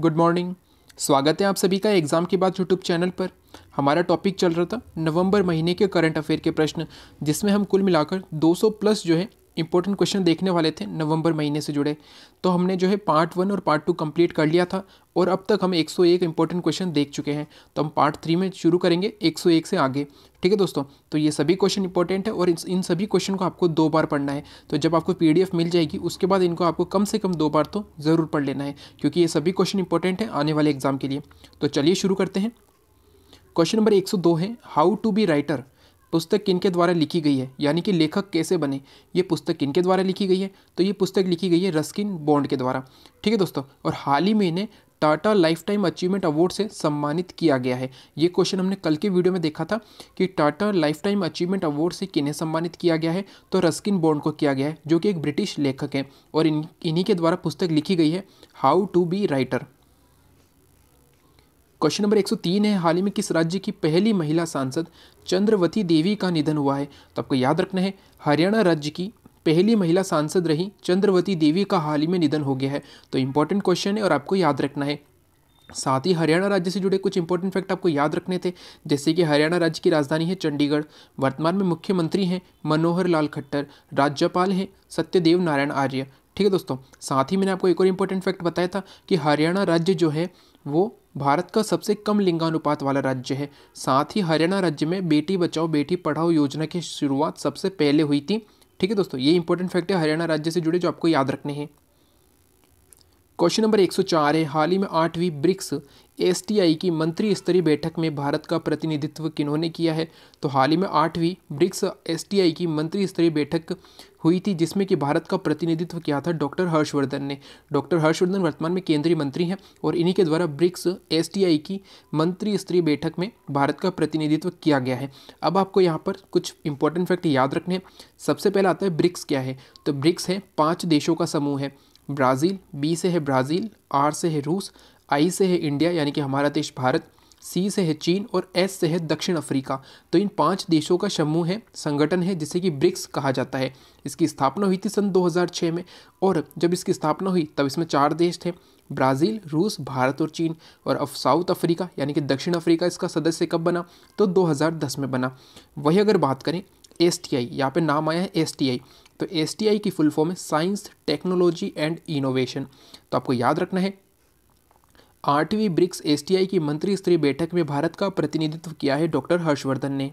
good morning स्वागत है आप सभी का एग्ज़ाम के बाद यूट्यूब चैनल पर हमारा टॉपिक चल रहा था नवंबर महीने के करंट अफेयर के प्रश्न जिसमें हम कुल मिलाकर 200 प्लस जो है इंपॉर्टेंट क्वेश्चन देखने वाले थे नवंबर महीने से जुड़े तो हमने जो है पार्ट वन और पार्ट टू कंप्लीट कर लिया था और अब तक हम 101 इंपॉर्टेंट क्वेश्चन देख चुके हैं तो हम पार्ट थ्री में शुरू करेंगे 101 से आगे ठीक है दोस्तों तो ये सभी क्वेश्चन इंपॉर्टेंट है और इन सभी क्वेश्चन को आपको दो बार पढ़ना है तो जब आपको पी मिल जाएगी उसके बाद इनको आपको कम से कम दो बार तो ज़रूर पढ़ लेना है क्योंकि ये सभी क्वेश्चन इंपॉर्टेंट है आने वाले एग्जाम के लिए तो चलिए शुरू करते हैं क्वेश्चन नंबर एक है हाउ टू बी राइटर पुस्तक किन के द्वारा लिखी गई है यानी कि लेखक कैसे बने ये पुस्तक किन के द्वारा लिखी गई है तो ये पुस्तक लिखी गई है रस्किन बॉन्ड के द्वारा ठीक है दोस्तों और हाल ही में इन्हें Tata lifetime achievement award से सम्मानित किया गया है ये क्वेश्चन हमने कल के वीडियो में देखा था कि Tata lifetime achievement award से किन्हें सम्मानित किया गया है तो रस्किन बॉन्ड को किया गया है जो कि एक ब्रिटिश लेखक हैं और इन इन्हीं के द्वारा पुस्तक लिखी गई है how to be writer question number 103 है हाल ही में किस राज्य की पहली महिला सांसद चंद्रवती देवी का निधन हुआ है तो आपको याद रखना है हरियाणा राज्य की पहली महिला सांसद रही चंद्रवती देवी का हाल ही में निधन हो गया है तो इंपॉर्टेंट क्वेश्चन है और आपको याद रखना है साथ ही हरियाणा राज्य से जुड़े कुछ इंपॉर्टेंट फैक्ट आपको याद रखने थे जैसे कि हरियाणा राज्य की राजधानी है चंडीगढ़ वर्तमान में मुख्यमंत्री हैं मनोहर लाल खट्टर राज्यपाल हैं सत्यदेव नारायण आर्य ठीक है दोस्तों साथ ही मैंने आपको एक और इम्पोर्टेंट फैक्ट बताया था कि हरियाणा राज्य जो है वो भारत का सबसे कम लिंगानुपात वाला राज्य है साथ ही हरियाणा राज्य में बेटी बचाओ बेटी पढ़ाओ योजना की शुरुआत सबसे पहले हुई थी ठीक है दोस्तों ये इंपॉर्टेंट फैक्ट है हरियाणा राज्य से जुड़े जो आपको याद रखने हैं क्वेश्चन नंबर 104 है हाल ही में आठवीं ब्रिक्स एसटीआई की मंत्री स्तरीय बैठक में भारत का प्रतिनिधित्व किन्होंने किया है तो हाल ही में आठवीं ब्रिक्स एसटीआई की मंत्री स्तरीय बैठक हुई थी जिसमें कि भारत का प्रतिनिधित्व किया था डॉक्टर हर्षवर्धन ने डॉक्टर हर्षवर्धन वर्तमान में केंद्रीय मंत्री हैं और इन्हीं के द्वारा ब्रिक्स एस की मंत्री स्तरीय बैठक में भारत का प्रतिनिधित्व किया गया है अब आपको यहाँ पर कुछ इंपॉर्टेंट फैक्ट याद रखने हैं सबसे पहला आता है ब्रिक्स क्या है तो ब्रिक्स है पाँच देशों का समूह है ब्राज़ील बी से है ब्राज़ील आर से है रूस आई से है इंडिया यानी कि हमारा देश भारत सी से है चीन और एस से है दक्षिण अफ्रीका तो इन पांच देशों का समूह है संगठन है जिसे कि ब्रिक्स कहा जाता है इसकी स्थापना हुई थी सन 2006 में और जब इसकी स्थापना हुई तब इसमें चार देश थे ब्राज़ील रूस भारत और चीन और अब साउथ अफ्रीका यानी कि दक्षिण अफ्रीका इसका सदस्य कब बना तो 2010 में बना वही अगर बात करें एस टी आई यहाँ पर नाम आया है एस टी आई तो एस की फुल फॉर्म है साइंस टेक्नोलॉजी एंड इनोवेशन तो आपको याद रखना है आठवीं ब्रिक्स आई की मंत्री स्तरीय बैठक में भारत का प्रतिनिधित्व किया है डॉक्टर हर्षवर्धन ने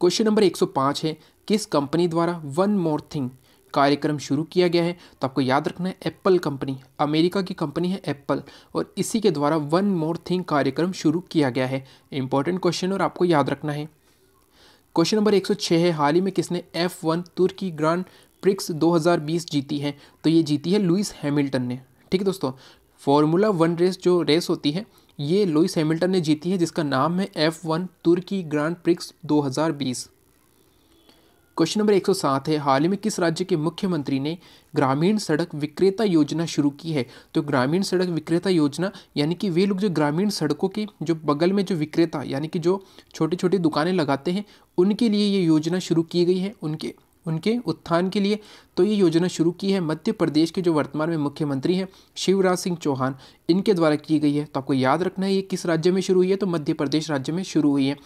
क्वेश्चन नंबर 105 है किस कंपनी द्वारा वन मोर थिंग कार्यक्रम शुरू किया गया है तो आपको याद रखना है एप्पल कंपनी अमेरिका की कंपनी है एप्पल और इसी के द्वारा वन मोर थिंग कार्यक्रम शुरू किया गया है इंपॉर्टेंट क्वेश्चन और आपको याद रखना है क्वेश्चन नंबर 106 है हाल ही में किसने एफ वन तुर्की ग्रांड प्रिक्स 2020 जीती है तो ये जीती है लुइस हैमिल्टन ने ठीक है दोस्तों फॉर्मूला वन रेस जो रेस होती है ये लुइस हैमिल्टन ने जीती है जिसका नाम है एफ वन तुर्की ग्रांड प्रिक्स 2020 क्वेश्चन नंबर 107 है हाल ही में किस राज्य के मुख्यमंत्री ने ग्रामीण सड़क विक्रेता योजना शुरू की है तो ग्रामीण सड़क विक्रेता योजना यानी कि वे लोग जो ग्रामीण सड़कों के जो बगल में जो विक्रेता यानी कि जो छोटी छोटी दुकानें लगाते हैं उनके लिए ये योजना शुरू की गई है उनके उनके उत्थान के लिए तो ये योजना शुरू की है मध्य प्रदेश के जो वर्तमान में मुख्यमंत्री हैं शिवराज सिंह चौहान इनके द्वारा की गई है तो आपको याद रखना है ये किस राज्य में शुरू हुई है तो मध्य प्रदेश राज्य में शुरू हुई है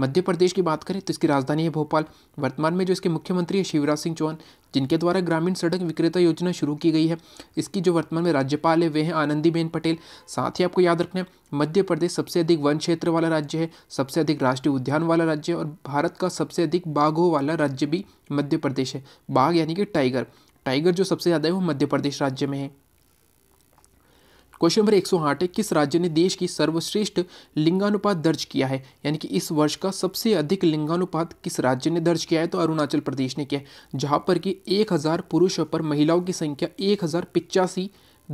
मध्य प्रदेश की बात करें तो इसकी राजधानी है भोपाल वर्तमान में जो इसके मुख्यमंत्री है शिवराज सिंह चौहान जिनके द्वारा ग्रामीण सड़क विक्रेता योजना शुरू की गई है इसकी जो वर्तमान में राज्यपाल है वे हैं आनंदीबेन पटेल साथ ही आपको याद रखना है मध्य प्रदेश सबसे अधिक वन क्षेत्र वाला राज्य है सबसे अधिक राष्ट्रीय उद्यान वाला राज्य है और भारत का सबसे अधिक बाघों वाला राज्य भी मध्य प्रदेश है बाघ यानी कि टाइगर टाइगर जो सबसे ज़्यादा है वो मध्य प्रदेश राज्य में है क्वेश्चन नंबर एक सौ आठ है किस राज्य ने देश की सर्वश्रेष्ठ लिंगानुपात दर्ज किया है यानी कि इस वर्ष का सबसे अधिक लिंगानुपात किस राज्य ने दर्ज किया है तो अरुणाचल प्रदेश ने किया है जहाँ पर कि एक हज़ार पुरुषों पर महिलाओं की संख्या एक हज़ार पिचासी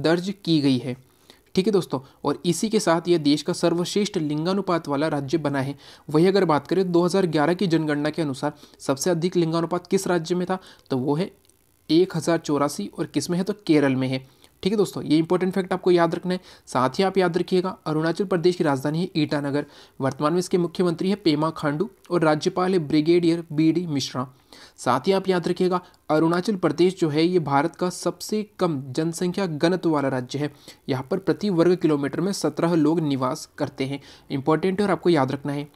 दर्ज की गई है ठीक है दोस्तों और इसी के साथ यह देश का सर्वश्रेष्ठ लिंगानुपात वाला राज्य बना है वही अगर बात करें 2011 की जनगणना के अनुसार सबसे अधिक लिंगानुपात किस राज्य में था तो वो है एक हज़ार चौरासी और किस में है तो केरल में है ठीक है दोस्तों ये इंपॉर्टेंट फैक्ट आपको याद रखना है साथ ही आप याद रखिएगा अरुणाचल प्रदेश की राजधानी है ईटानगर वर्तमान में इसके मुख्यमंत्री है पेमा खांडू और राज्यपाल है ब्रिगेडियर बी डी मिश्रा साथ ही आप याद रखिएगा अरुणाचल प्रदेश जो है ये भारत का सबसे कम जनसंख्या घनत्व वाला राज्य है यहाँ पर प्रति वर्ग किलोमीटर में सत्रह लोग निवास करते हैं इंपॉर्टेंट है और आपको याद रखना है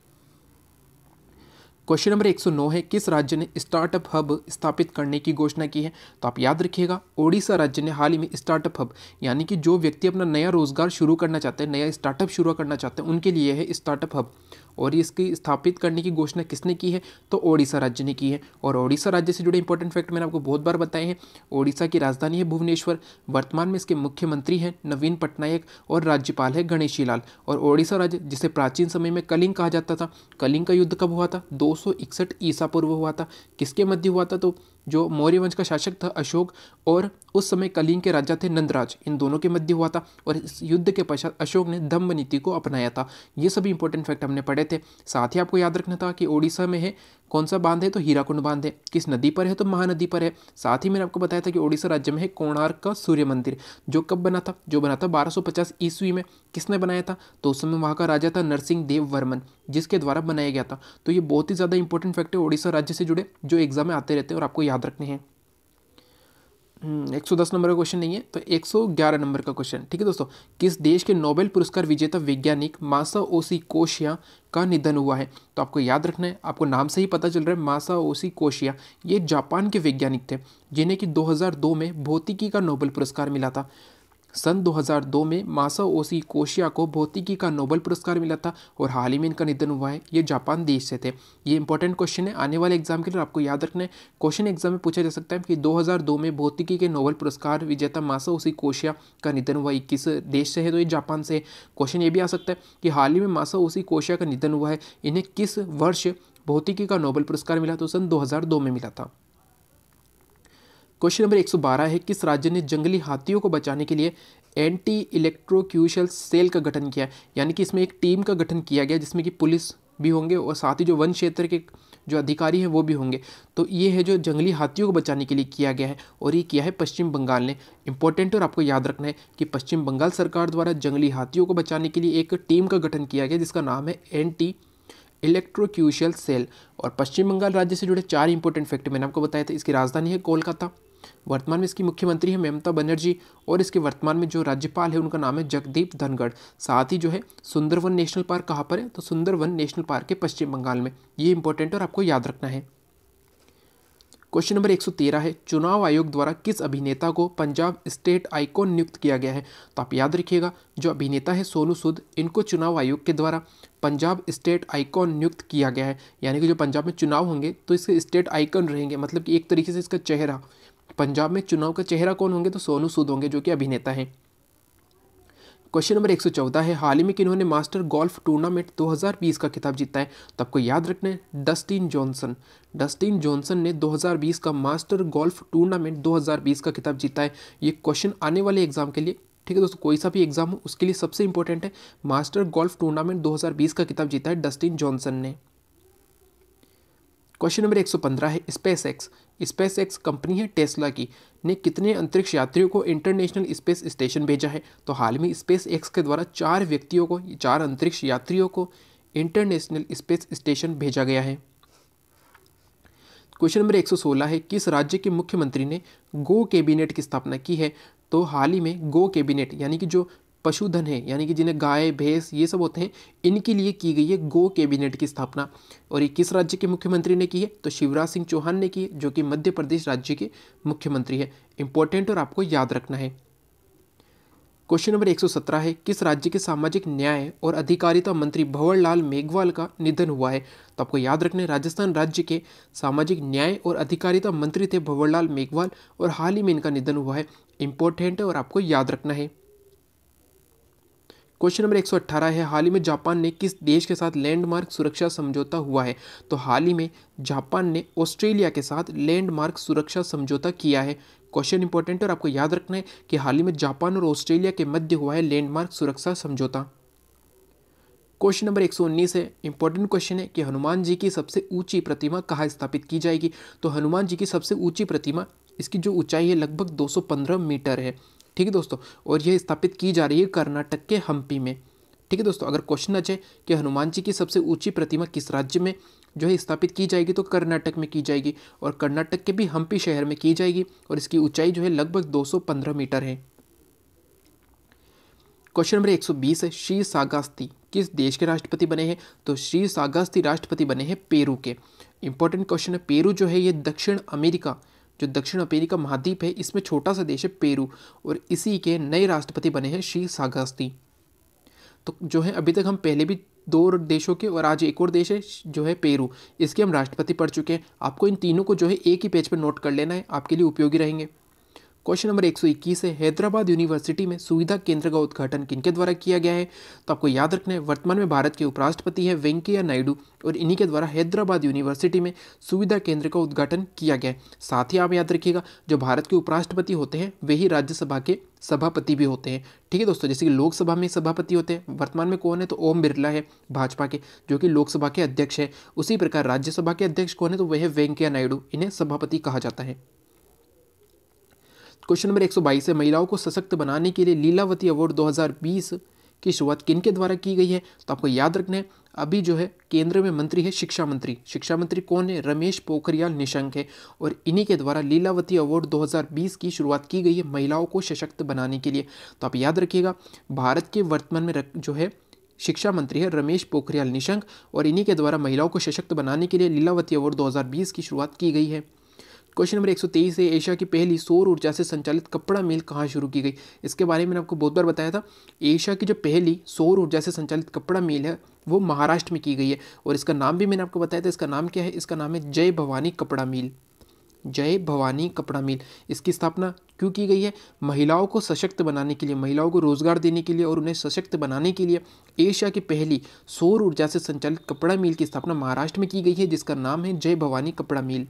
क्वेश्चन नंबर 109 है किस राज्य ने स्टार्टअप हब स्थापित करने की घोषणा की है तो आप याद रखिएगा ओडिशा राज्य ने हाल ही में स्टार्टअप हब यानी कि जो व्यक्ति अपना नया रोजगार शुरू करना चाहते हैं नया स्टार्टअप शुरू करना चाहते हैं उनके लिए है स्टार्टअप हब और इसकी स्थापित करने की घोषणा किसने की है तो ओडिशा राज्य ने की है और ओडिशा राज्य से जुड़े इंपॉर्टेंट फैक्ट मैंने आपको बहुत बार बताए हैं ओडिशा की राजधानी है भुवनेश्वर वर्तमान में इसके मुख्यमंत्री हैं नवीन पटनायक और राज्यपाल है गणेशी लाल और ओडिशा राज्य जिसे प्राचीन समय में कलिंग कहा जाता था कलिंग का युद्ध कब हुआ था दो सौ ईसा पूर्व हुआ था किसके मध्य हुआ था तो जो मौर्यवंश का शासक था अशोक और उस समय कलिंग के राजा थे नंदराज इन दोनों के मध्य हुआ था और इस युद्ध के पश्चात अशोक ने धम्म नीति को अपनाया था ये सभी इंपॉर्टेंट फैक्ट हमने पढ़े थे साथ ही आपको याद रखना था कि ओडिशा में है कौन सा बांध है तो हीराकुंड बांध है किस नदी पर है तो महानदी पर है साथ ही मैंने आपको बताया था कि ओडिशा राज्य में है कोणार्क का सूर्य मंदिर जो कब बना था जो बना था 1250 ईस्वी में किसने बनाया था तो उस समय वहाँ का राजा था नरसिंह देव वर्मन जिसके द्वारा बनाया गया था तो ये बहुत ही ज़्यादा इंपॉर्टेंट फैक्ट है ओडिशा राज्य से जुड़े जो एग्जाम में आते रहते हैं और आपको याद याद रखने हैं हम्म, एक सौ दस नंबर का क्वेश्चन नहीं है तो एक सौ ग्यारह नंबर का क्वेश्चन ठीक है दोस्तों किस देश के नोबेल पुरस्कार विजेता वैज्ञानिक मासा ओसी कोशिया का निधन हुआ है तो आपको याद रखना है आपको नाम से ही पता चल रहा है मासा ओसी कोशिया ये जापान के वैज्ञानिक थे जिन्हें कि 2002 में भौतिकी का नोबेल पुरस्कार मिला था सन 2002 में मासा ओसी कोशिया को भौतिकी का नोबल पुरस्कार मिला था और हाल ही में इनका निधन हुआ है ये जापान देश से थे ये इंपॉर्टेंट क्वेश्चन है आने वाले एग्जाम के लिए आपको याद रखना है क्वेश्चन एग्जाम में पूछा जा सकता है कि 2002 में भौतिकी के नोबल पुरस्कार विजेता मासा ओसी कोशिया का निधन हुआ ये किस देश से है तो ये जापान से क्वेश्चन ये भी आ सकता है कि हाल ही में मासा ओसी कोशिया का निधन हुआ है इन्हें किस वर्ष भौतिकी का नोबल पुरस्कार मिला तो सन दो में मिला था क्वेश्चन नंबर 112 है किस राज्य ने जंगली हाथियों को बचाने के लिए एंटी इलेक्ट्रोक्यूशल सेल का गठन किया यानी कि इसमें एक टीम का गठन किया गया जिसमें कि पुलिस भी होंगे और साथ ही जो वन क्षेत्र के जो अधिकारी हैं वो भी होंगे तो ये है जो जंगली हाथियों को बचाने के लिए किया गया है और ये किया है पश्चिम बंगाल ने इम्पोर्टेंट और आपको याद रखना है कि पश्चिम बंगाल सरकार द्वारा जंगली हाथियों को बचाने के लिए एक टीम का गठन किया गया जिसका नाम है एंटी इलेक्ट्रोक्यूशल सेल और पश्चिम बंगाल राज्य से जुड़े चार इंपॉर्टेंट फैक्ट मैंने आपको बताया था इसकी राजधानी है कोलकाता वर्तमान में इसकी मुख्यमंत्री है ममता बनर्जी और इसके वर्तमान में जो राज्यपाल है उनका नाम है जगदीप धनगढ़ साथ ही जो है सुंदरवन नेशनल पार्क कहाँ पर है तो सुंदरवन नेशनल पार्क है पश्चिम बंगाल में ये इंपॉर्टेंट और आपको याद रखना है क्वेश्चन नंबर 113 है चुनाव आयोग द्वारा किस अभिनेता को पंजाब स्टेट आइकॉन नियुक्त किया गया है तो आप याद रखिएगा जो अभिनेता है सोनू सूद इनको चुनाव आयोग के द्वारा पंजाब स्टेट आइकॉन नियुक्त किया गया है यानी कि जो पंजाब में चुनाव होंगे तो इसके स्टेट आइकॉन रहेंगे मतलब कि एक तरीके से इसका चेहरा पंजाब में चुनाव का चेहरा कौन होंगे तो सोनू सूद होंगे जो कि अभिनेता हैं क्वेश्चन नंबर 114 है हाल ही में किन्होंने मास्टर गोल्फ टूर्नामेंट 2020 का खिताब जीता है तो आपको याद रखना है डस्टिन जॉनसन डस्टिन जॉनसन ने 2020 का मास्टर गोल्फ टूर्नामेंट 2020 का खिताब जीता है ये क्वेश्चन आने वाले एग्जाम के लिए ठीक है दोस्तों कोई सा भी एग्जाम हो उसके लिए सबसे इंपॉर्टेंट है मास्टर गोल्फ टूर्नामेंट दो का किताब जीता है डस्टिन जॉनसन ने क्वेश्चन नंबर 115 है space X space X company है टेस्ला की ने कितने अंतरिक्ष यात्रियों को इंटरनेशनल स्पेस स्टेशन भेजा है तो हाल में स्पेस एक्स के द्वारा चार व्यक्तियों को चार अंतरिक्ष यात्रियों को इंटरनेशनल स्पेस स्टेशन भेजा गया है क्वेश्चन नंबर 116 है किस राज्य के मुख्यमंत्री ने गो कैबिनेट की स्थापना की है तो हाल ही में गो कैबिनेट यानी कि जो पशुधन है यानी कि जिन्हें गाय भैंस ये सब होते हैं इनके लिए की गई है गो कैबिनेट की स्थापना और ये किस राज्य के मुख्यमंत्री ने की है तो शिवराज सिंह चौहान ने की है जो कि मध्य प्रदेश राज्य के मुख्यमंत्री है इंपॉर्टेंट और आपको याद रखना है क्वेश्चन नंबर 117 है किस राज्य के सामाजिक न्याय और अधिकारिता मंत्री भंवरलाल मेघवाल का निधन हुआ है तो आपको याद रखना है राजस्थान राज्य के सामाजिक न्याय और अधिकारिता मंत्री थे भंवरलाल मेघवाल और हाल ही में इनका निधन हुआ है इंपॉर्टेंट है और आपको याद रखना है क्वेश्चन नंबर 118 है हाल ही में जापान ने किस देश के साथ लैंडमार्क सुरक्षा समझौता हुआ है तो हाल ही में जापान ने ऑस्ट्रेलिया के साथ लैंडमार्क सुरक्षा समझौता किया है क्वेश्चन इंपॉर्टेंट और आपको याद रखना है कि हाल ही में जापान और ऑस्ट्रेलिया के मध्य हुआ है लैंडमार्क सुरक्षा समझौता क्वेश्चन नंबर 119 है इंपॉर्टेंट क्वेश्चन है कि हनुमान जी की सबसे ऊंची प्रतिमा कहाँ स्थापित की जाएगी तो हनुमान जी की सबसे ऊंची प्रतिमा इसकी जो ऊंचाई है लगभग 215 मीटर है ठीक है दोस्तों और यह स्थापित की जा रही है कर्नाटक के हम्पी में ठीक है दोस्तों अगर क्वेश्चन अच्छे कि हनुमान जी की सबसे ऊंची प्रतिमा किस राज्य में जो है स्थापित की जाएगी तो कर्नाटक में की जाएगी और कर्नाटक के भी हम्पी शहर में की जाएगी और इसकी ऊंचाई जो है लगभग 215 मीटर है क्वेश्चन नंबर 120 है श्री सागास्ती किस देश के राष्ट्रपति बने हैं तो श्री सागास्ती राष्ट्रपति बने हैं पेरू के इंपॉर्टेंट क्वेश्चन है पेरू जो है ये दक्षिण अमेरिका जो दक्षिण अमेरिका महाद्वीप है इसमें छोटा सा देश है पेरू और इसी के नए राष्ट्रपति बने हैं श्री सागास्ती तो जो है अभी तक हम पहले भी दो देशों के और आज एक और देश है जो है पेरू इसके हम राष्ट्रपति पढ़ चुके हैं आपको इन तीनों को जो है एक ही पेज पर नोट कर लेना है आपके लिए उपयोगी रहेंगे क्वेश्चन नंबर 121 है हैदराबाद यूनिवर्सिटी में सुविधा केंद्र का उद्घाटन किनके द्वारा किया गया है तो आपको याद रखना है वर्तमान में भारत के उपराष्ट्रपति है वेंकैया नायडू और इन्हीं के द्वारा हैदराबाद यूनिवर्सिटी में सुविधा केंद्र का उद्घाटन किया गया है साथ ही आप याद रखिएगा जो भारत के उपराष्ट्रपति होते हैं वे ही राज्यसभा के सभापति भी होते हैं ठीक है दोस्तों जैसे कि लोकसभा में सभापति होते हैं वर्तमान में कौन है तो ओम बिरला है भाजपा के जो कि लोकसभा के अध्यक्ष है उसी प्रकार राज्यसभा के अध्यक्ष कौन है तो वह है वेंकैया नायडू इन्हें सभापति कहा जाता है क्वेश्चन नंबर 122 है महिलाओं को सशक्त बनाने के लिए लीलावती अवार्ड 2020 की शुरुआत किन के द्वारा की गई है तो आपको याद रखना है अभी जो है केंद्र में मंत्री है शिक्षा मंत्री शिक्षा मंत्री कौन है रमेश पोखरियाल निशंक है और इन्हीं के द्वारा लीलावती अवार्ड 2020 की शुरुआत की गई है महिलाओं को सशक्त बनाने के लिए तो आप याद रखिएगा भारत के वर्तमान में रक जो है शिक्षा मंत्री है रमेश पोखरियाल निशंक और इन्हीं के द्वारा महिलाओं को सशक्त बनाने के लिए लीलावती अवार्ड दो की शुरुआत की गई है क्वेश्चन नंबर 123 है एशिया की पहली सौर ऊर्जा से संचालित कपड़ा मिल कहाँ शुरू की गई इसके बारे में आपको बहुत बार बताया था एशिया की जो पहली सौर ऊर्जा से संचालित कपड़ा मिल है वो महाराष्ट्र में की गई है और इसका नाम भी मैंने आपको बताया था इसका नाम क्या है इसका नाम है जय भवानी कपड़ा मिल जय भवानी कपड़ा मिल इसकी स्थापना क्यों की गई है महिलाओं को सशक्त बनाने के लिए महिलाओं को रोजगार देने के लिए और उन्हें सशक्त बनाने के लिए एशिया की पहली सौर ऊर्जा से संचालित कपड़ा मिल की स्थापना महाराष्ट्र में की गई है जिसका नाम है जय भवानी कपड़ा मिल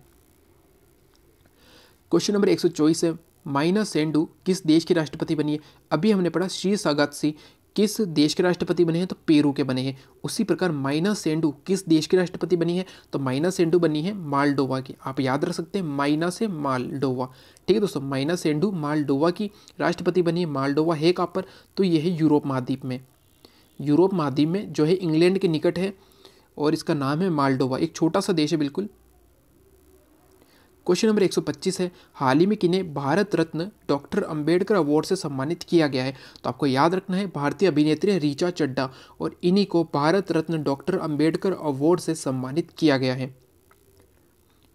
क्वेश्चन नंबर एक सौ चौबीस है माइना सेंडू किस देश के राष्ट्रपति बनी है अभी हमने पढ़ा श्री सागात सी किस देश के राष्ट्रपति बने हैं तो पेरू के बने हैं उसी प्रकार माइना सेंडू किस देश के राष्ट्रपति बनी है तो माइना सेंडू बनी है मालडोवा की आप याद रख सकते हैं माइना से मालडोवा ठीक है दोस्तों माइना सेंडू मालडोवा की राष्ट्रपति बनी है मालडोवा है कहाँ पर तो यह है यूरोप महाद्वीप में यूरोप महाद्वीप में जो है इंग्लैंड के निकट है और इसका नाम है मालडोवा एक छोटा सा देश है बिल्कुल क्वेश्चन नंबर 125 है हाल ही में किन्हें भारत रत्न डॉक्टर अंबेडकर अवार्ड से सम्मानित किया गया है तो आपको याद रखना है भारतीय अभिनेत्री रिचा चड्डा और इन्हीं को भारत रत्न डॉक्टर अंबेडकर अवार्ड से सम्मानित किया गया है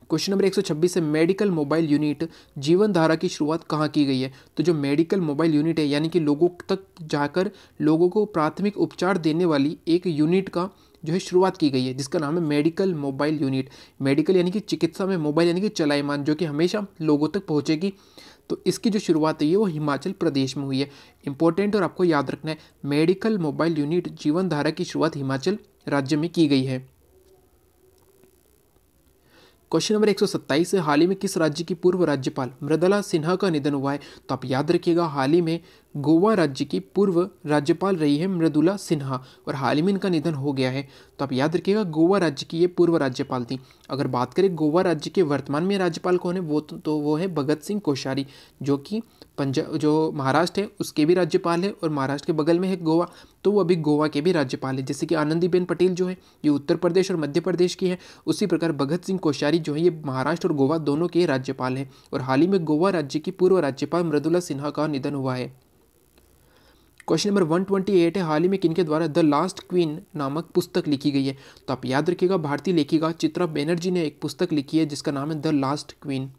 क्वेश्चन नंबर 126 है मेडिकल मोबाइल यूनिट जीवन धारा की शुरुआत कहाँ की गई है तो जो मेडिकल मोबाइल यूनिट है यानी कि लोगों तक जाकर लोगों को प्राथमिक उपचार देने वाली एक यूनिट का जो है शुरुआत की गई है जिसका नाम है मेडिकल मोबाइल यूनिट मेडिकल यानी कि चिकित्सा में मोबाइल यानी कि चलाईमान जो कि हमेशा लोगों तक पहुँचेगी तो इसकी जो शुरुआत है वो हिमाचल प्रदेश में हुई है इंपॉर्टेंट और आपको याद रखना है मेडिकल मोबाइल यूनिट जीवन धारा की शुरुआत हिमाचल राज्य में की गई है क्वेश्चन नंबर 127 हाल ही में किस राज्य की पूर्व राज्यपाल मृदला सिन्हा का निधन हुआ है तो आप याद रखिएगा हाल ही में गोवा राज्य की पूर्व राज्यपाल रही है मृदुला सिन्हा और हाल ही में इनका निधन हो गया है तो आप याद रखिएगा गोवा राज्य की ये पूर्व राज्यपाल थी अगर बात करें गोवा राज्य के वर्तमान में राज्यपाल कौन है वो तो, तो वो है भगत सिंह कोश्यारी जो कि पंजाब जो महाराष्ट्र है उसके भी राज्यपाल है और महाराष्ट्र के बगल में है गोवा तो वो अभी गोवा के भी राज्यपाल है जैसे कि आनंदीबेन पटेल जो है ये उत्तर प्रदेश और मध्य प्रदेश की है उसी प्रकार भगत सिंह कोश्यारी जो है ये महाराष्ट्र और गोवा दोनों के राज्यपाल हैं और हाल ही में गोवा राज्य की पूर्व राज्यपाल मृदुला सिन्हा का निधन हुआ है क्वेश्चन नंबर 128 है हाल ही में किनके द्वारा द लास्ट क्वीन नामक पुस्तक लिखी गई है तो आप याद रखिएगा भारतीय लेखिका चित्रा बैनर्जी ने एक पुस्तक लिखी है जिसका नाम है the last queen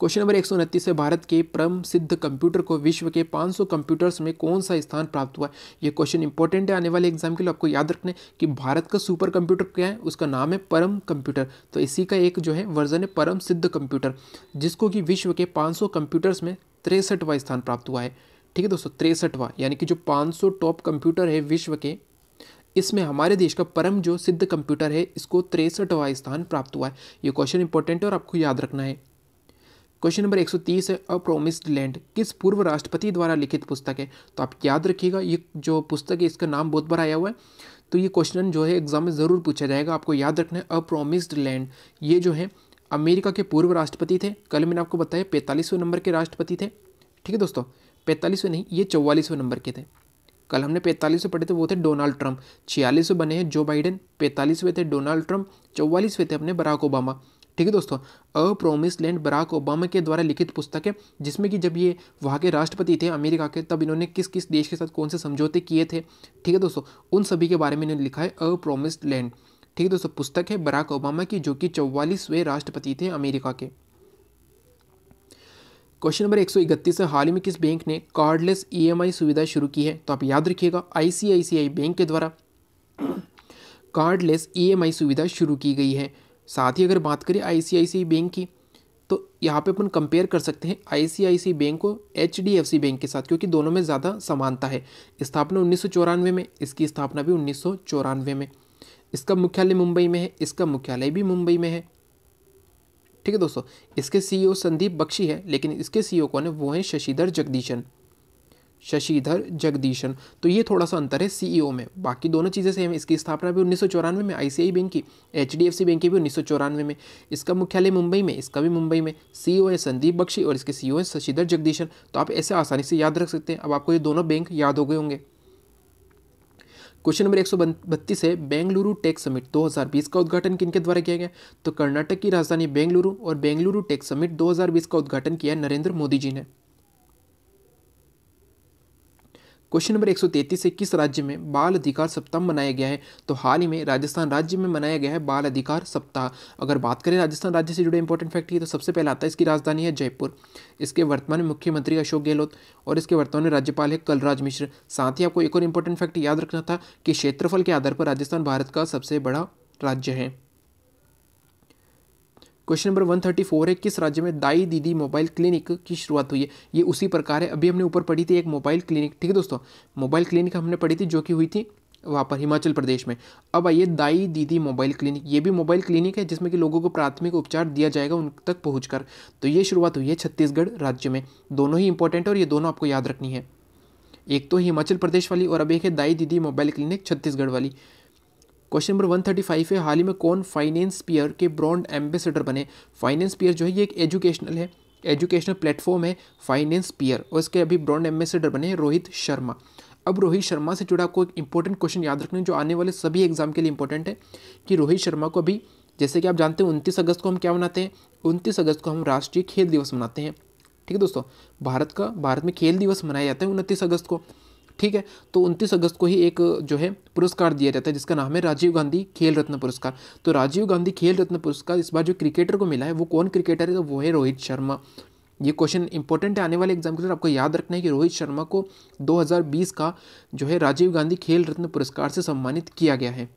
question number एक है भारत के परम सिद्ध कंप्यूटर को विश्व के 500 कंप्यूटर्स में कौन सा स्थान प्राप्त हुआ ये क्वेश्चन इंपॉर्टेंट है आने वाले एग्जाम के लिए आपको याद रखना है कि भारत का सुपर कंप्यूटर क्या है उसका नाम है परम कंप्यूटर तो इसी का एक जो है वर्जन है परम सिद्ध कंप्यूटर जिसको कि विश्व के पाँच कंप्यूटर्स में तिरसठवा स्थान प्राप्त हुआ है ठीक है दोस्तों तिरसठवा यानी कि जो 500 टॉप कंप्यूटर है विश्व के इसमें हमारे देश का परम जो सिद्ध कंप्यूटर है इसको तिरसठवा स्थान प्राप्त हुआ है ये क्वेश्चन इंपॉर्टेंट है और आपको याद रखना है क्वेश्चन नंबर 130 है अ प्रोमिस्ड लैंड किस पूर्व राष्ट्रपति द्वारा लिखित पुस्तक है तो आप याद रखिएगा ये जो पुस्तक है इसका नाम बहुत बार आया हुआ है तो ये क्वेश्चन जो है एग्जाम में ज़रूर पूछा जाएगा आपको याद रखना है अ प्रोमिस्ड लैंड ये जो है अमेरिका के पूर्व राष्ट्रपति थे कल मैंने आपको बताया पैंतालीसवें नंबर के राष्ट्रपति थे ठीक है दोस्तों पैंतालीसवें नहीं ये चौवालीसवें नंबर के थे कल हमने पैंतालीस पढ़े थे वो थे डोनाल्ड ट्रंप छियालीसवें बने हैं जो बाइडेन पैंतालीसवें थे डोनाल्ड ट्रंप चौवालीसवें थे अपने बराक ओबामा ठीक है दोस्तों a promise land Barack Obama के द्वारा लिखित पुस्तक है जिसमें कि जब ये वहाँ के राष्ट्रपति थे अमेरिका के तब इन्होंने किस किस देश के साथ कौन से समझौते किए थे ठीक है दोस्तों उन सभी के बारे में इन्होंने लिखा है अ प्रोमिस्ड लैंड ठीक है दोस्तों पुस्तक है बराक ओबामा की जो कि चौवालीसवें राष्ट्रपति थे अमेरिका के क्वेश्चन नंबर एक सौ इकतीस हाल ही में किस बैंक ने कार्डलेस ईएमआई e सुविधा शुरू की है तो आप याद रखिएगा आईसीआईसीआई बैंक के द्वारा कार्डलेस ईएमआई e सुविधा शुरू की गई है साथ ही अगर बात करें आईसीआईसीआई बैंक की तो यहाँ पे अपन कंपेयर कर सकते हैं आईसीआईसी बैंक को एचडीएफसी बैंक के साथ क्योंकि दोनों में ज़्यादा समानता है स्थापना उन्नीस में इसकी स्थापना भी उन्नीस में इसका मुख्यालय मुंबई में है इसका मुख्यालय भी मुंबई में है ठीक है दोस्तों इसके सीईओ e संदीप बख्शी है लेकिन इसके सीईओ e कौन है वो हैं शशिधर जगदीशन शशिधर जगदीशन तो ये थोड़ा सा अंतर है सीईओ e में बाकी दोनों चीज़ें सेम इसकी स्थापना भी उन्नीस में आईसीआई बैंक की एचडीएफसी बैंक की भी उन्नीस में इसका मुख्यालय मुंबई में इसका भी मुंबई में सीईओ है संदीप बख्शी और इसके सीईओ है शशिधर जगदीशन तो आप ऐसे आसानी से याद रख सकते हैं अब आपको ये दोनों बैंक याद हो गए होंगे क्वेश्चन नंबर एक है बेंगलुरु टेक समिट 2020 का उद्घाटन किनके द्वारा किया गया तो कर्नाटक की राजधानी बेंगलुरु और बेंगलुरु टेक समिट 2020 का उद्घाटन किया नरेंद्र मोदी जी ने क्वेश्चन नंबर 133 से किस राज्य में बाल अधिकार सप्ताह मनाया गया है तो हाल ही में राजस्थान राज्य में मनाया गया है बाल अधिकार सप्ताह अगर बात करें राजस्थान राज्य से जुड़े इंपॉर्टेंट फैक्ट की तो सबसे पहला आता है इसकी राजधानी है जयपुर इसके वर्तमान में मुख्यमंत्री अशोक गहलोत और इसके वर्तमान में राज्यपाल है कलराज मिश्र साथ ही आपको एक और इंपॉर्टेंट फैक्ट याद रखना था कि क्षेत्रफल के आधार पर राजस्थान भारत का सबसे बड़ा राज्य है क्वेश्चन नंबर 134 है किस राज्य में दाई दीदी मोबाइल क्लिनिक की शुरुआत हुई है ये उसी प्रकार है अभी हमने ऊपर पढ़ी थी एक मोबाइल क्लिनिक ठीक है दोस्तों मोबाइल क्लिनिक हमने पढ़ी थी जो कि हुई थी वहाँ पर हिमाचल प्रदेश में अब आइए दाई दीदी मोबाइल क्लिनिक ये भी मोबाइल क्लिनिक है जिसमें कि लोगों को प्राथमिक उपचार दिया जाएगा उन तक पहुँच तो ये शुरुआत हुई है छत्तीसगढ़ राज्य में दोनों ही इंपॉर्टेंट है और ये दोनों आपको याद रखनी है एक तो हिमाचल प्रदेश वाली और अब एक है दाई दीदी मोबाइल क्लिनिक छत्तीसगढ़ वाली क्वेश्चन नंबर 135 है हाल ही में कौन फाइनेंस पियर के ब्रांड एम्बेसडर बने फाइनेंस पियर जो है ये एक एजुकेशनल है एजुकेशनल प्लेटफॉर्म है फाइनेंस पियर और इसके अभी ब्रांड एम्बेसडर बने रोहित शर्मा अब रोहित शर्मा से जुड़ा आपको एक इंपॉर्टेंट क्वेश्चन याद रखना जो आने वाले सभी एग्जाम के लिए इंपॉर्टेंट है कि रोहित शर्मा को अभी जैसे कि आप जानते हैं उनतीस अगस्त को हम क्या मनाते हैं उनतीस अगस्त को हम राष्ट्रीय खेल दिवस मनाते हैं ठीक है दोस्तों भारत का भारत में खेल दिवस मनाया जाता है उनतीस अगस्त को ठीक है तो 29 अगस्त को ही एक जो है पुरस्कार दिया जाता है जिसका नाम है राजीव गांधी खेल रत्न पुरस्कार तो राजीव गांधी खेल रत्न पुरस्कार इस बार जो क्रिकेटर को मिला है वो कौन क्रिकेटर है तो वो है रोहित शर्मा ये क्वेश्चन इंपॉर्टेंट है आने वाले एग्जाम के लिए आपको याद रखना है कि रोहित शर्मा को 2020 का जो है राजीव गांधी खेल रत्न पुरस्कार से सम्मानित किया गया है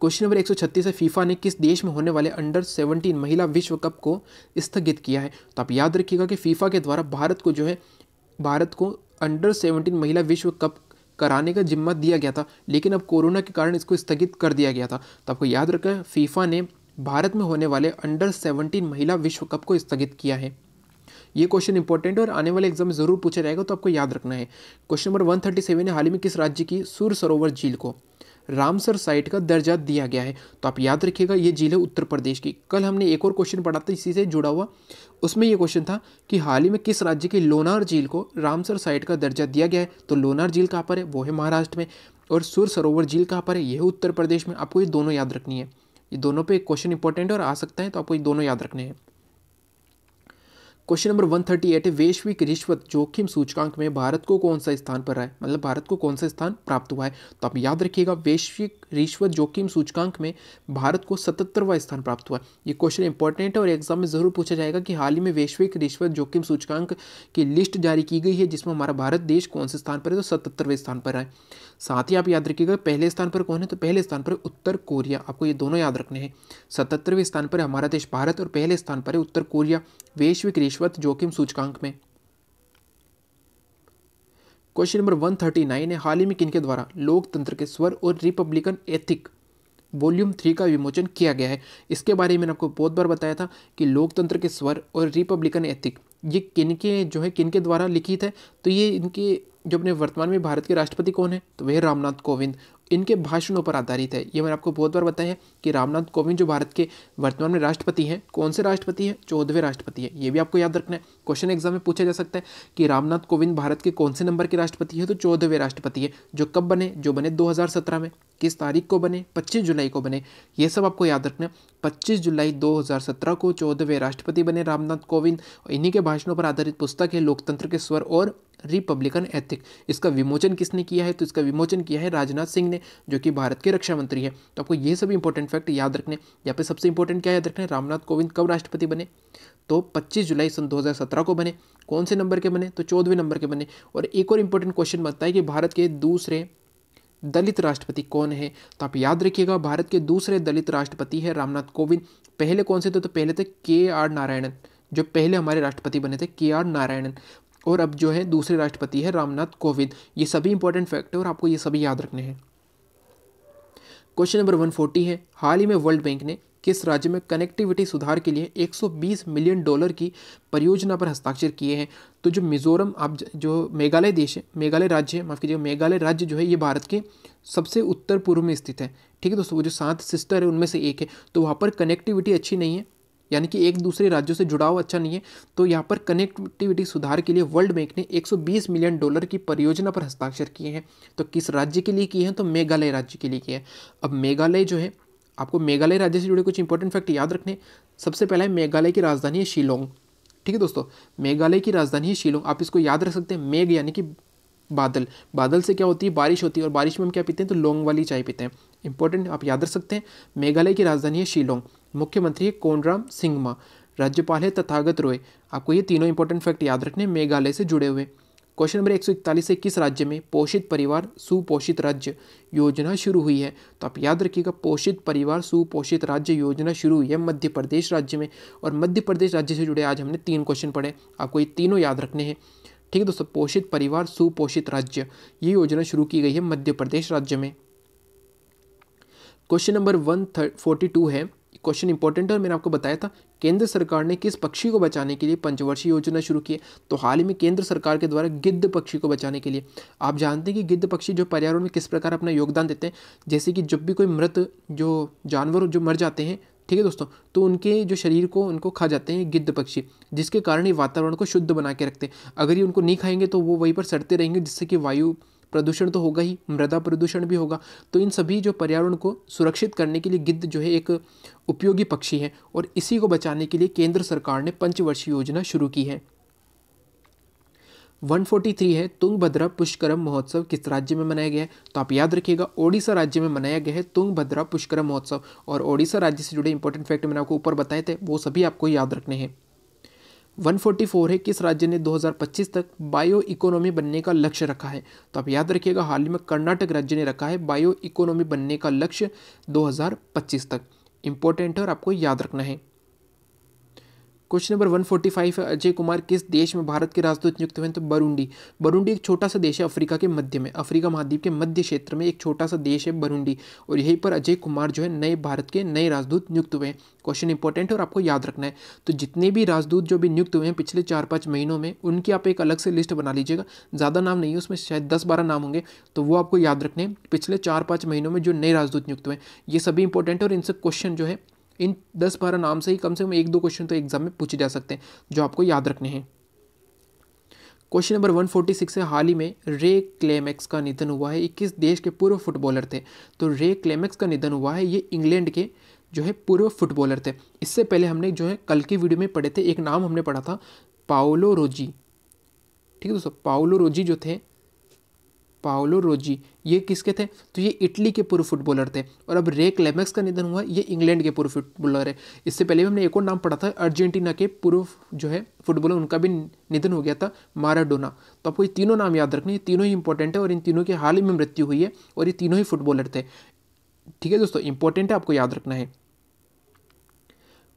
क्वेश्चन नंबर 136 है फीफा ने किस देश में होने वाले अंडर 17 महिला विश्व कप को स्थगित किया है तो आप याद रखिएगा कि फीफा के द्वारा भारत को जो है भारत को अंडर सेवनटीन महिला विश्व कप कराने का जिम्मा दिया गया था लेकिन अब कोरोना के कारण इसको स्थगित कर दिया गया था तो आपको याद रखें फीफा ने भारत में होने वाले अंडर सेवनटीन महिला विश्व कप को स्थगित किया है ये क्वेश्चन इंपॉर्टेंट है और आने वाले एग्जाम में जरूर पूछा जाएगा तो आपको याद रखना है क्वेश्चन नंबर सेवन है हाल ही में किस राज्य की सुर सरोवर झील को रामसर साइट का दर्जा दिया गया है तो आप याद रखिएगा ये झील है उत्तर प्रदेश की कल हमने एक और क्वेश्चन पढ़ा था इसी से जुड़ा हुआ उसमें ये क्वेश्चन था कि हाल ही में किस राज्य की लोनार झील को रामसर साइट का दर्जा दिया गया है तो लोनार झील कहाँ पर है वो है महाराष्ट्र में और सुर सरोवर झील कहाँ पर है यह उत्तर प्रदेश में आपको ये दोनों याद रखनी है ये दोनों पे क्वेश्चन इंपॉर्टेंट है और आ सकता है तो आपको ये दोनों याद रखने हैं क्वेश्चन नंबर 138 है वैश्विक रिश्वत जोखिम सूचकांक में भारत को कौन सा स्थान पर है मतलब भारत को कौन सा स्थान प्राप्त हुआ है तो आप याद रखिएगा वैश्विक रिश्वत जोखिम सूचकांक में भारत को सतहत्तरवा स्थान प्राप्त हुआ है ये क्वेश्चन इंपॉर्टेंट है और एग्जाम में ज़रूर पूछा जाएगा कि हाल ही में वैश्विक रिश्वत जोखिम सूचकांक की लिस्ट जारी की गई है जिसमें हमारा भारत देश कौन से स्थान पर है तो सतहत्तरवें स्थान पर है साथ ही आप याद रखिएगा पहले स्थान पर कौन है तो पहले स्थान पर उत्तर कोरिया आपको ये दोनों याद रखने हैं सतहत्तरवें स्थान पर हमारा देश भारत और पहले स्थान पर है उत्तर कोरिया वैश्विक रिश्वत रिश्वत जोखिम सूचकांक में क्वेश्चन नंबर 139 है हाल ही में किनके द्वारा लोकतंत्र के स्वर और रिपब्लिकन एथिक वॉल्यूम थ्री का विमोचन किया गया है इसके बारे में मैंने आपको बहुत बार बताया था कि लोकतंत्र के स्वर और रिपब्लिकन एथिक ये किनके जो है किनके द्वारा लिखित है तो ये इनके जो अपने वर्तमान में भारत के राष्ट्रपति कौन है तो वह रामनाथ कोविंद इनके भाषणों पर आधारित है ये मैंने आपको बहुत बार बताया कि रामनाथ कोविंद जो भारत के वर्तमान में राष्ट्रपति हैं कौन से राष्ट्रपति हैं चौदहवें राष्ट्रपति हैं ये भी आपको याद रखना है क्वेश्चन एग्जाम में पूछा जा सकता है कि रामनाथ कोविंद भारत के कौन से नंबर के राष्ट्रपति हैं तो चौदहवें राष्ट्रपति है जो कब बने जो बने दो में किस तारीख को बने पच्चीस जुलाई को बने ये सब आपको याद रखना पच्चीस जुलाई दो को चौदहवें राष्ट्रपति बने रामनाथ कोविंद इन्हीं के भाषणों पर आधारित पुस्तक है लोकतंत्र के स्वर और रिपब्लिकन एथिक इसका विमोचन किसने किया है तो इसका विमोचन किया है राजनाथ सिंह ने जो कि भारत के रक्षा मंत्री है तो आपको ये सब इंपॉर्टेंट फैक्ट याद रखने यहाँ पे सबसे इंपॉर्टेंट क्या याद रखना है रामनाथ कोविंद कब राष्ट्रपति बने तो 25 जुलाई सन 2017 को बने कौन से नंबर के बने तो चौदहवें नंबर के बने और एक और इंपॉर्टेंट क्वेश्चन बनता है कि भारत के दूसरे दलित राष्ट्रपति कौन है तो आप याद रखिएगा भारत के दूसरे दलित राष्ट्रपति है रामनाथ कोविंद पहले कौन से थे तो पहले थे के आर नारायणन जो पहले हमारे राष्ट्रपति बने थे के आर नारायणन और अब जो है दूसरे राष्ट्रपति है रामनाथ कोविंद ये सभी इंपॉर्टेंट फैक्ट है और आपको ये सभी याद रखने हैं क्वेश्चन नंबर वन फोर्टी है हाल ही में वर्ल्ड बैंक ने किस राज्य में कनेक्टिविटी सुधार के लिए 120 मिलियन डॉलर की परियोजना पर हस्ताक्षर किए हैं तो जो मिजोरम आप जो मेघालय देश है मेघालय राज्य है माफ़ कीजिए मेघालय राज्य जो है ये भारत के सबसे उत्तर पूर्व में स्थित है ठीक है दोस्तों वो जो सात सिस्टर है उनमें से एक है तो वहाँ पर कनेक्टिविटी अच्छी नहीं है यानी कि एक दूसरे राज्यों से जुड़ाव अच्छा नहीं है तो यहाँ पर कनेक्टिविटी सुधार के लिए वर्ल्ड बैंक ने 120 मिलियन डॉलर की परियोजना पर हस्ताक्षर किए हैं तो किस राज्य के लिए किए हैं तो मेघालय राज्य के लिए किए हैं अब मेघालय जो है आपको मेघालय राज्य से जुड़े कुछ इंपॉर्टेंट फैक्ट याद रखने सबसे पहला है मेघालय की राजधानी है शिलोंग ठीक है दोस्तों मेघालय की राजधानी है शिलोंग आप इसको याद रख सकते हैं मेघ यानी कि बादल बादल से क्या होती है बारिश होती है और बारिश में हम क्या पीते हैं तो लोंग वाली चाय पीते हैं इंपॉर्टेंट आप याद रख सकते हैं मेघालय की राजधानी है शिलोंग मुख्यमंत्री है कोनराम सिंगमा राज्यपाल है तथागत रॉय आपको ये तीनों इंपॉर्टेंट फैक्ट याद रखने मेघालय से जुड़े हुए क्वेश्चन नंबर एक से किस राज्य में पोषित परिवार सुपोषित राज्य योजना शुरू हुई है तो आप याद रखिएगा पोषित परिवार सुपोषित राज्य योजना शुरू हुई है मध्य प्रदेश राज्य में और मध्य प्रदेश राज्य से जुड़े आज हमने तीन क्वेश्चन पढ़े आपको ये तीनों याद रखने हैं ठीक है दोस्तों पोषित परिवार सुपोषित राज्य ये योजना शुरू की गई है मध्य प्रदेश राज्य में question number one forty two है क्वेश्चन इंपॉर्टेंट है मैंने आपको बताया था केंद्र सरकार ने किस पक्षी को बचाने के लिए पंचवर्षीय योजना शुरू की है तो हाल ही में केंद्र सरकार के द्वारा गिद्ध पक्षी को बचाने के लिए आप जानते हैं कि गिद्ध पक्षी जो पर्यावरण में किस प्रकार अपना योगदान देते हैं जैसे कि जब भी कोई मृत जो जानवर जो मर जाते हैं ठीक है दोस्तों तो उनके जो शरीर को उनको खा जाते हैं गिद्ध पक्षी जिसके कारण ये वातावरण को शुद्ध बना के रखते हैं अगर ये उनको नहीं खाएंगे तो वो वहीं पर सड़ते रहेंगे जिससे कि वायु प्रदूषण तो होगा ही मृदा प्रदूषण भी होगा तो इन सभी जो पर्यावरण को सुरक्षित करने के लिए गिद्ध जो है एक उपयोगी पक्षी है और इसी को बचाने के लिए केंद्र सरकार ने पंचवर्षीय योजना शुरू की है 143 है तुंगभद्रा पुष्करम महोत्सव किस राज्य में मनाया गया है तो आप याद रखिएगा ओडिशा राज्य में मनाया गया है तुंगभद्रा पुष्करम महोत्सव और ओडिशा राज्य से जुड़े इंपॉर्टेंट फैक्ट मैंने आपको ऊपर बताए थे वो सभी आपको याद रखने हैं 144 है किस राज्य ने 2025 तक बायो इकोनॉमी बनने का लक्ष्य रखा है तो आप याद रखिएगा हाल ही में कर्नाटक राज्य ने रखा है बायो इकोनॉमी बनने का लक्ष्य पच्चीस तक इम्पोर्टेंट है और आपको याद रखना है क्वेश्चन नंबर 145 है अजय कुमार किस देश में भारत के राजदूत नियुक्त हुए तो बरुंडी बरुंडी एक छोटा सा देश है अफ्रीका के मध्य में अफ्रीका महाद्वीप के मध्य क्षेत्र में एक छोटा सा देश है बरुंडी और यहीं पर अजय कुमार जो है नए भारत के नए राजदूत नियुक्त हुए हैं क्वेश्चन इंपॉर्टेंट है और आपको याद रखना है तो जितने भी राजदूत जो भी नियुक्त हुए हैं पिछले चार पाँच महीनों में उनकी आप एक अलग से लिस्ट बना लीजिएगा ज़्यादा नाम नहीं है उसमें शायद दस बारह नाम होंगे तो वो आपको याद रखने पिछले चार पाँच महीनों में जो नए राजदूत नियुक्त हुए ये सभी इंपॉर्टेंट है और इनसे क्वेश्चन जो है इन दस बारह नाम से ही कम से कम एक दो क्वेश्चन तो एग्जाम में पूछे जा सकते हैं जो आपको याद रखने हैं क्वेश्चन नंबर 146 है हाल ही में रे क्लेमेक्स का निधन हुआ है इक्कीस देश के पूर्व फुटबॉलर थे तो रे क्लेमेक्स का निधन हुआ है ये इंग्लैंड के जो है पूर्व फुटबॉलर थे इससे पहले हमने जो है कल की वीडियो में पढ़े थे एक नाम हमने पढ़ा था पाओलो रोजी ठीक है दोस्तों पाओलो रोजी जो थे पाओलो रोजी ये किसके थे तो ये इटली के पूर्व फुटबॉलर थे और अब रे क्लेमेक्स का निधन हुआ ये इंग्लैंड के पूर्व फुटबॉलर है इससे पहले भी हमने एक और नाम पढ़ा था अर्जेंटीना के पूर्व जो है फुटबॉलर उनका भी निधन हो गया था माराडोना तो आपको ये तीनों नाम याद रखने ये तीनों ही इंपॉर्टेंट है और इन तीनों की हाल ही में मृत्यु हुई है और ये तीनों ही फुटबॉलर थे ठीक है दोस्तों इंपॉर्टेंट है आपको याद रखना है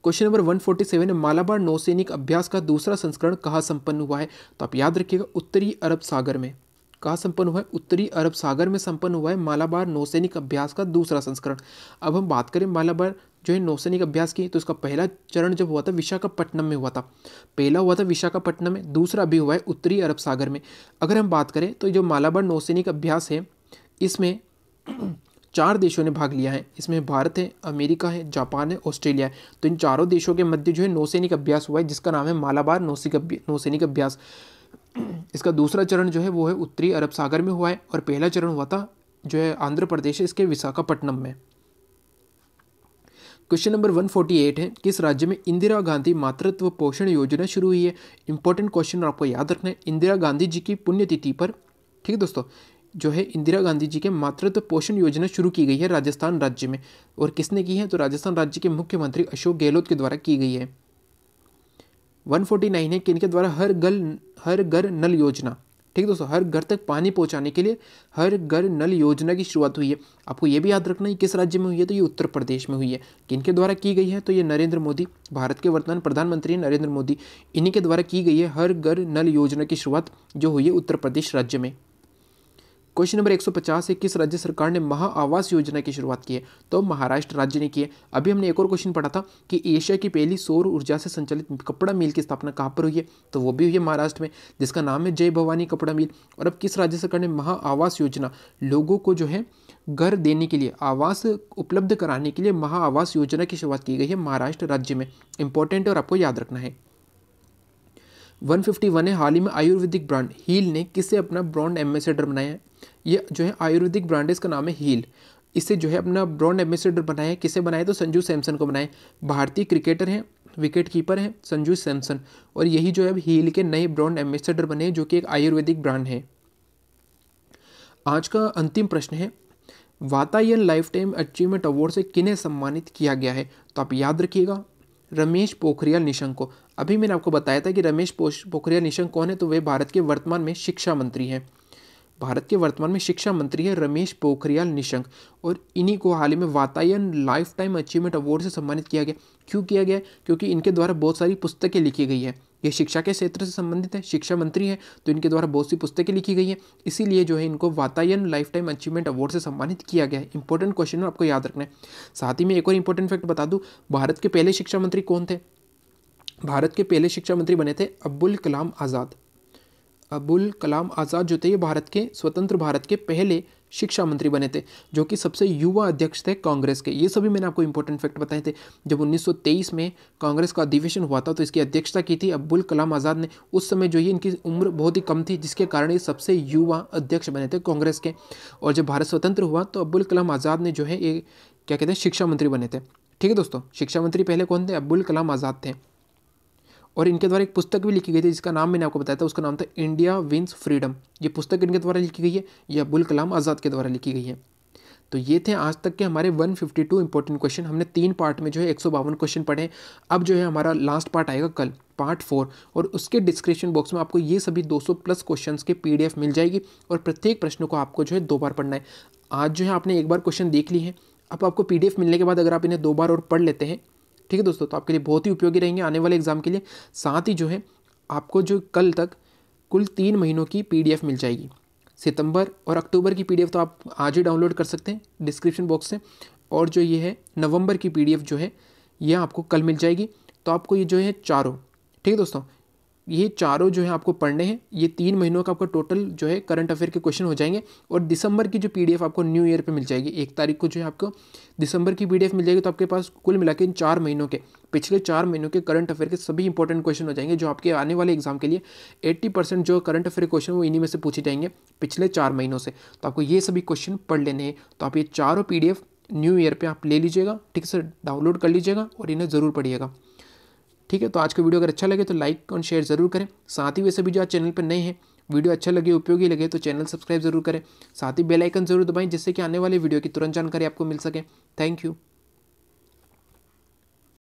क्वेश्चन नंबर 147 सेवन मालाबार नौसैनिक अभ्यास का दूसरा संस्करण कहाँ संपन्न हुआ है तो आप याद रखिएगा उत्तरी अरब सागर में कहाँ संपन्न हुआ है उत्तरी अरब सागर में संपन्न हुआ है मालाबार नौसैनिक अभ्यास का दूसरा संस्करण अब हम बात करें मालाबार जो है नौसैनिक अभ्यास की तो इसका पहला चरण जब हुआ था विशाखापट्टनम में हुआ था पहला हुआ था विशाखापट्टनम में दूसरा भी हुआ है उत्तरी अरब सागर में अगर हम बात करें तो जो मालाबार नौसैनिक अभ्यास है इसमें चार देशों ने भाग लिया है इसमें भारत है अमेरिका है जापान है ऑस्ट्रेलिया है तो इन चारों देशों के मध्य जो है नौसैनिक अभ्यास हुआ है जिसका नाम है मालाबार नौसिक नौसैनिक अभ्यास इसका दूसरा चरण जो है वो है उत्तरी अरब सागर में हुआ है और पहला चरण हुआ था जो है आंध्र प्रदेश इसके विशाखापट्टनम में question number one forty eight है किस राज्य में इंदिरा गांधी मातृत्व पोषण योजना शुरू हुई है इंपॉर्टेंट क्वेश्चन आपको याद रखना है इंदिरा गांधी जी की पुण्यतिथि पर ठीक है दोस्तों जो है इंदिरा गांधी जी के मातृत्व पोषण योजना शुरू की गई है राजस्थान राज्य में और किसने की है तो राजस्थान राज्य के मुख्यमंत्री अशोक गहलोत के द्वारा की गई है 149 है कि इनके द्वारा हर घर हर घर नल योजना ठीक है दोस्तों हर घर तक पानी पहुंचाने के लिए हर घर नल योजना की शुरुआत हुई है आपको ये भी याद रखना है किस राज्य में हुई है तो ये उत्तर प्रदेश में हुई है किनके द्वारा की गई है तो ये नरेंद्र मोदी भारत के वर्तमान प्रधानमंत्री नरेंद्र मोदी इन्हीं के द्वारा की गई है हर घर नल योजना की शुरुआत जो हुई है उत्तर प्रदेश राज्य में क्वेश्चन नंबर 150 है किस राज्य सरकार ने महा आवास योजना की शुरुआत की है तो महाराष्ट्र राज्य ने की है अभी हमने एक और क्वेश्चन पढ़ा था कि एशिया की पहली सौर ऊर्जा से संचालित कपड़ा मिल की स्थापना कहाँ पर हुई है तो वो भी हुई है महाराष्ट्र में जिसका नाम है जय भवानी कपड़ा मिल और अब किस राज्य सरकार ने महा आवास योजना लोगों को जो है घर देने के लिए आवास उपलब्ध कराने के लिए महा आवास योजना की शुरुआत की गई है महाराष्ट्र राज्य में इंपॉर्टेंट और आपको याद रखना है 151 है हाल ही में आयुर्वेदिक ब्रांड हील ने किसे अपना ब्रांड एम्बेसडर बनाया है ये जो है आयुर्वेदिक ब्रांड है इसका नाम है हील इसे जो है अपना ब्रांड एम्बेसडर बनाया किसे बनाया तो संजू सैमसन को बनाए भारतीय क्रिकेटर हैं विकेट कीपर हैं संजू सैमसन और यही जो है अब हील के नए ब्रांड एम्बेसडर बने हैं जो कि एक आयुर्वेदिक ब्रांड है आज का अंतिम प्रश्न है Vatayan lifetime achievement award से किन्हें सम्मानित किया गया है तो आप याद रखिएगा रमेश पोखरियाल निशंक को अभी मैंने आपको बताया था कि रमेश पोखरियाल निशंक कौन है तो वे भारत के वर्तमान में शिक्षा मंत्री हैं भारत के वर्तमान में शिक्षा मंत्री है रमेश पोखरियाल निशंक और इन्हीं को हाल ही में Vatayan lifetime achievement award से सम्मानित किया गया क्यों किया गया क्योंकि इनके द्वारा बहुत सारी पुस्तकें लिखी गई हैं ये शिक्षा के क्षेत्र से संबंधित है शिक्षा मंत्री है तो इनके द्वारा बहुत सी पुस्तकें लिखी गई हैं इसीलिए जो है इनको Vatayan lifetime achievement award से सम्मानित किया गया है इंपॉर्टेंट क्वेश्चन आपको याद रखना है साथ ही में एक और इंपॉर्टेंट फैक्ट बता दूँ भारत के पहले शिक्षा मंत्री कौन थे भारत के पहले शिक्षा मंत्री बने थे अब्बुल कलाम आज़ाद अबुल कलाम आज़ाद जो थे ये भारत के स्वतंत्र भारत के पहले शिक्षा मंत्री बने थे जो कि सबसे युवा अध्यक्ष थे कांग्रेस के ये सभी मैंने आपको इंपॉर्टेंट फैक्ट बताए थे जब 1923 में कांग्रेस का अधिवेशन हुआ था तो इसकी अध्यक्षता की थी अब्दुल कलाम आज़ाद ने उस समय जो ये इनकी उम्र बहुत ही कम थी जिसके कारण ये सबसे युवा अध्यक्ष बने थे कांग्रेस के और जब भारत स्वतंत्र हुआ तो अब्दुल कलाम आज़ाद ने जो है ये क्या कहते हैं शिक्षा मंत्री बने थे ठीक है दोस्तों शिक्षा मंत्री पहले कौन थे अब्दुल कलाम आज़ाद थे और इनके द्वारा एक पुस्तक भी लिखी गई थी जिसका नाम मैंने आपको बताया था उसका नाम था इंडिया विंस फ्रीडम ये पुस्तक इनके द्वारा लिखी गई है या अबुल कलाम आज़ाद के द्वारा लिखी गई है तो ये थे आज तक के हमारे 152 इंपॉर्टेंट क्वेश्चन हमने तीन पार्ट में जो है एक क्वेश्चन पढ़े अब जो है हमारा लास्ट पार्ट आएगा कल पार्ट फोर और उसके डिस्क्रिप्शन बॉक्स में आपको ये सभी 200 प्लस क्वेश्चन के पीडीएफ मिल जाएगी और प्रत्येक प्रश्न को आपको जो है दो बार पढ़ना है आज जो है आपने एक बार क्वेश्चन देख ली है अब आपको पी मिलने के बाद अगर आप इन्हें दो बार और पढ़ लेते हैं ठीक है दोस्तों तो आपके लिए बहुत ही उपयोगी रहेंगे आने वाले एग्जाम के लिए साथ ही जो है आपको जो कल तक कुल तीन महीनों की पी मिल जाएगी सितंबर और अक्टूबर की पीडीएफ तो आप आज ही डाउनलोड कर सकते हैं डिस्क्रिप्शन बॉक्स से और जो ये है नवंबर की पीडीएफ जो है यह आपको कल मिल जाएगी तो आपको ये जो है चारों ठीक है दोस्तों ये चारों जो है आपको पढ़ने हैं ये तीन महीनों का आपका टोटल जो है करंट अफेयर के क्वेश्चन हो जाएंगे और दिसंबर की जो पीडीएफ आपको न्यू ईयर पे मिल जाएगी एक तारीख को जो है आपको दिसंबर की पीडीएफ मिल जाएगी तो आपके पास कुल मिला के इन चार महीनों के पिछले चार महीनों के करंट अफेयर के सभी इंपॉर्टेंट क्वेश्चन हो जाएंगे जो आपके आने वाले एग्जाम के लिए एट्टी परसेंट जो करंट अफेयर क्वेश्चन वो इन्हीं में से पूछे जाएंगे पिछले चार महीनों से तो आपको ये सभी क्वेश्चन पढ़ लेने हैं तो आप ये चारों पी न्यू ईयर पर आप ले लीजिएगा ठीक सर डाउनलोड कर लीजिएगा और इन्हें ज़रूर पढ़िएगा ठीक है तो आज का वीडियो अगर अच्छा लगे तो लाइक और शेयर ज़रूर करें साथ ही वैसे भी जो आज चैनल पर नए हैं वीडियो अच्छा लगे उपयोगी लगे तो चैनल सब्सक्राइब जरूर करें साथ ही बेल आइकन जरूर दबाएं जिससे कि आने वाले वीडियो की तुरंत जानकारी आपको मिल सके थैंक यू